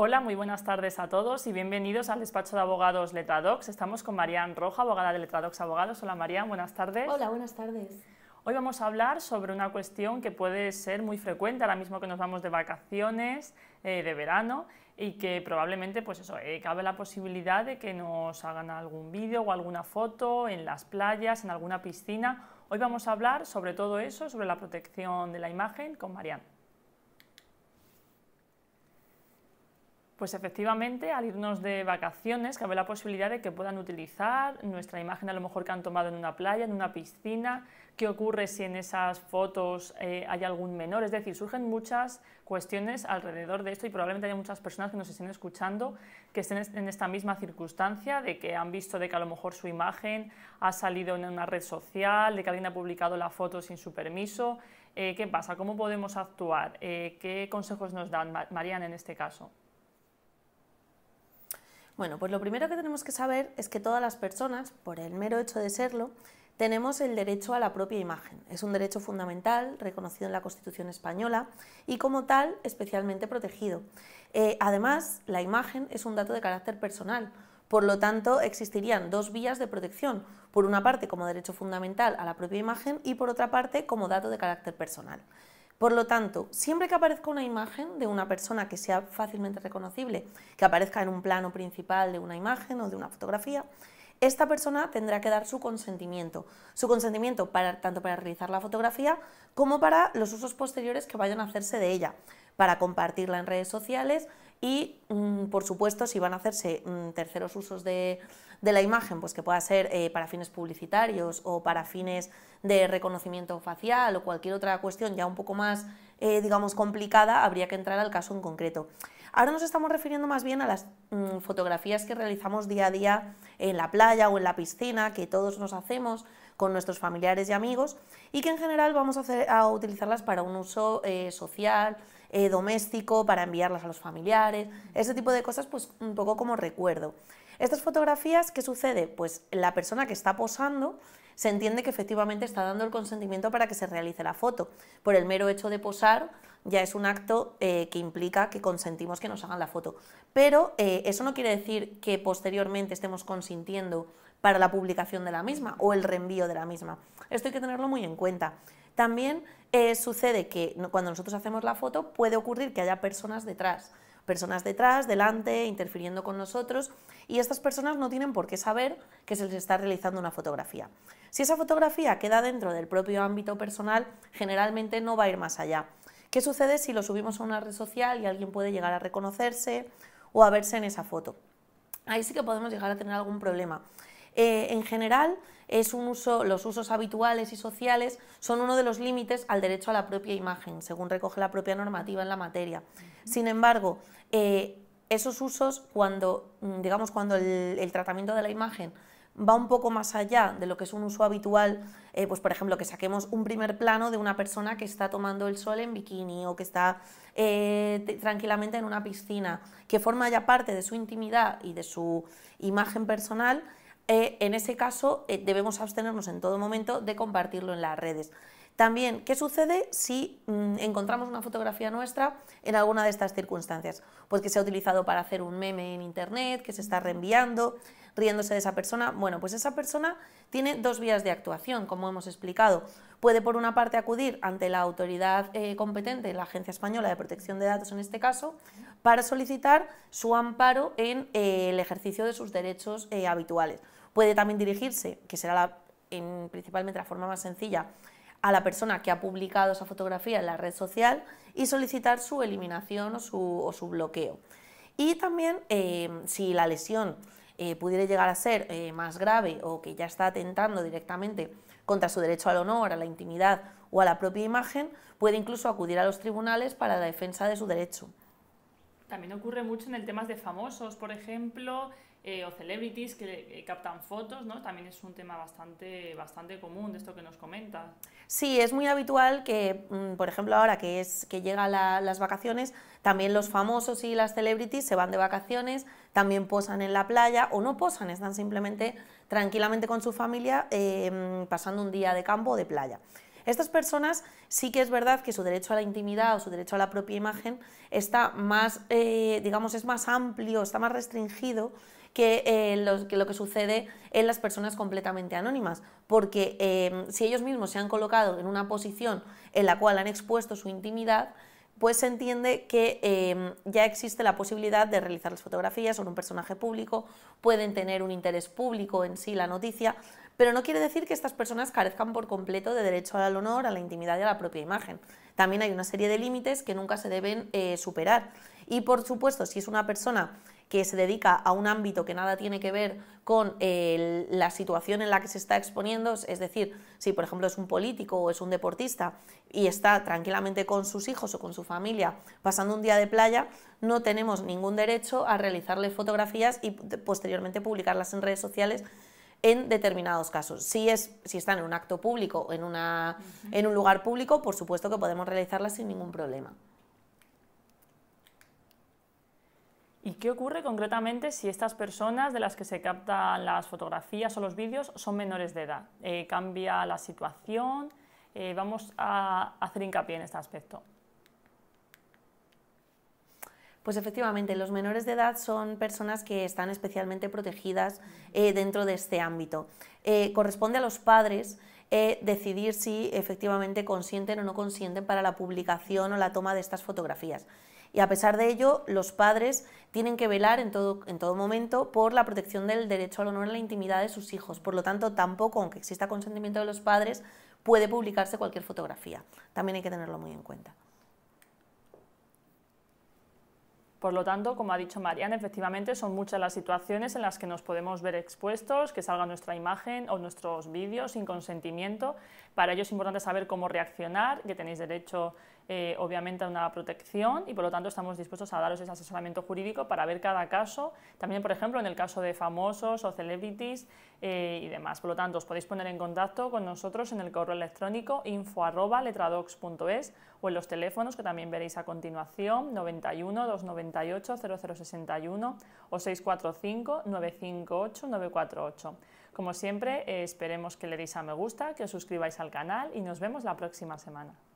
Hola, muy buenas tardes a todos y bienvenidos al despacho de abogados Letradox. Estamos con Marian Roja, abogada de Letradox Abogados. Hola Marian, buenas tardes. Hola, buenas tardes. Hoy vamos a hablar sobre una cuestión que puede ser muy frecuente ahora mismo que nos vamos de vacaciones, eh, de verano, y que probablemente, pues eso, eh, cabe la posibilidad de que nos hagan algún vídeo o alguna foto en las playas, en alguna piscina. Hoy vamos a hablar sobre todo eso, sobre la protección de la imagen con Marian. Pues efectivamente, al irnos de vacaciones, cabe la posibilidad de que puedan utilizar nuestra imagen a lo mejor que han tomado en una playa, en una piscina, qué ocurre si en esas fotos eh, hay algún menor, es decir, surgen muchas cuestiones alrededor de esto y probablemente haya muchas personas que nos estén escuchando que estén en esta misma circunstancia de que han visto de que a lo mejor su imagen ha salido en una red social, de que alguien ha publicado la foto sin su permiso. Eh, ¿Qué pasa? ¿Cómo podemos actuar? Eh, ¿Qué consejos nos dan, Mariana, en este caso? Bueno, pues lo primero que tenemos que saber es que todas las personas, por el mero hecho de serlo, tenemos el derecho a la propia imagen. Es un derecho fundamental reconocido en la Constitución española y como tal especialmente protegido. Eh, además, la imagen es un dato de carácter personal. Por lo tanto, existirían dos vías de protección. Por una parte, como derecho fundamental a la propia imagen y por otra parte, como dato de carácter personal. Por lo tanto, siempre que aparezca una imagen de una persona que sea fácilmente reconocible, que aparezca en un plano principal de una imagen o de una fotografía, esta persona tendrá que dar su consentimiento, su consentimiento tanto para realizar la fotografía como para los usos posteriores que vayan a hacerse de ella, para compartirla en redes sociales, y, mm, por supuesto, si van a hacerse mm, terceros usos de, la imagen, pues que pueda ser eh, para fines publicitarios o para fines de reconocimiento facial o cualquier otra cuestión ya un poco más, eh, digamos, complicada, habría que entrar al caso en concreto. Ahora nos estamos refiriendo más bien a las mm, fotografías que realizamos día a día en la playa o en la piscina, que todos nos hacemos con nuestros familiares y amigos, y que en general vamos a, utilizarlas para un uso eh, social, eh, doméstico para enviarlas a los familiares, ese tipo de cosas, pues un poco como recuerdo. Estas fotografías, ¿qué sucede? Pues la persona que está posando se entiende que efectivamente está dando el consentimiento para que se realice la foto. Por el mero hecho de posar ya es un acto eh, que implica que consentimos que nos hagan la foto. Pero eh, eso no quiere decir que posteriormente estemos consintiendo para la publicación de la misma o el reenvío de la misma. Esto hay que tenerlo muy en cuenta. También eh, sucede que cuando nosotros hacemos la foto puede ocurrir que haya personas detrás, personas detrás, delante, interfiriendo con nosotros, y estas personas no tienen por qué saber que se les está realizando una fotografía. Si esa fotografía queda dentro del propio ámbito personal, generalmente no va a ir más allá. ¿Qué sucede si lo subimos a una red social y alguien puede llegar a reconocerse o a verse en esa foto? Ahí sí que podemos llegar a tener algún problema. Eh, en general, es un uso, los usos habituales y sociales son uno de los límites al derecho a la propia imagen, según recoge la propia normativa en la materia. Sin embargo, eh, esos usos, cuando, mm, digamos, cuando el, tratamiento de la imagen va un poco más allá de lo que es un uso habitual, eh, pues por ejemplo que saquemos un primer plano de una persona que está tomando el sol en bikini o que está tranquilamente en una piscina, que forma ya parte de su intimidad y de su imagen personal, eh, en ese caso eh, debemos abstenernos en todo momento de compartirlo en las redes. También, ¿qué sucede si mm, encontramos una fotografía nuestra en alguna de estas circunstancias? Pues que se ha utilizado para hacer un meme en internet, que se está reenviando, riéndose de esa persona. Bueno, pues esa persona tiene dos vías de actuación, como hemos explicado. Puede, por una parte, acudir ante la autoridad eh, competente, la Agencia Española de Protección de Datos en este caso, para solicitar su amparo en el ejercicio de sus derechos habituales. Puede también dirigirse, que será en, principalmente la forma más sencilla, a la persona que ha publicado esa fotografía en la red social y solicitar su eliminación o su, bloqueo. Y también eh, si la lesión eh, pudiera llegar a ser eh, más grave o que ya está atentando directamente contra su derecho al honor, a la intimidad o a la propia imagen, puede incluso acudir a los tribunales para la defensa de su derecho. También ocurre mucho en el tema de famosos, por ejemplo, eh, o celebrities que eh, captan fotos, ¿no? También es un tema bastante, bastante común de esto que nos comenta. Sí, es muy habitual que, mm, por ejemplo, ahora que, es, que llegan las vacaciones, también los famosos y las celebrities se van de vacaciones, también posan en la playa o no posan, están simplemente tranquilamente con su familia em, pasando un día de campo o de playa. Estas personas sí que es verdad que su derecho a la intimidad o su derecho a la propia imagen está más, eh, digamos, es más amplio, está más restringido eh, que, lo, que sucede en las personas completamente anónimas, porque em, si ellos mismos se han colocado en una posición en la cual han expuesto su intimidad, pues se entiende que em, ya existe la posibilidad de realizar las fotografías sobre un personaje público, pueden tener un interés público en sí la noticia, pero no quiere decir que estas personas carezcan por completo de derecho al honor, a la intimidad y a la propia imagen también hay una serie de límites que nunca se deben eh, superar. Y por supuesto, si es una persona que se dedica a un ámbito que nada tiene que ver con la situación en la que se está exponiendo, es decir, si por ejemplo es un político o es un deportista y está tranquilamente con sus hijos o con su familia pasando un día de playa, no tenemos ningún derecho a realizarle fotografías y posteriormente publicarlas en redes sociales en determinados casos. Si, están en un acto público o en, un lugar público, por supuesto que podemos realizarlas sin ningún problema. ¿Y qué ocurre concretamente si estas personas de las que se captan las fotografías o los vídeos son menores de edad? Eh, ¿Cambia la situación? Eh, vamos a hacer hincapié en este aspecto. Pues efectivamente, los menores de edad son personas que están especialmente protegidas eh, dentro de este ámbito. Eh, corresponde a los padres eh, decidir si efectivamente consienten o no consienten para la publicación o la toma de estas fotografías. Y a pesar de ello, los padres tienen que velar en todo, en todo momento por la protección del derecho al honor y la intimidad de sus hijos. Por lo tanto, tampoco, aunque exista consentimiento de los padres, puede publicarse cualquier fotografía. También hay que tenerlo muy en cuenta. Por lo tanto, como ha dicho Mariana, efectivamente son muchas las situaciones en las que nos podemos ver expuestos, que salga nuestra imagen o nuestros vídeos sin consentimiento. Para ello es importante saber cómo reaccionar, que tenéis derecho obviamente eh, obviamente una protección y por lo tanto estamos dispuestos a daros ese asesoramiento jurídico para ver cada caso, también por ejemplo en el caso de famosos o celebrities eh, y demás. Por lo tanto, os podéis poner en contacto con nosotros en el correo electrónico letradox.es o en los teléfonos que también veréis a continuación 91 298 0061 o 645 958 948. Como siempre, eh, esperemos que le deis a me gusta, que os suscribáis al canal y nos vemos la próxima semana.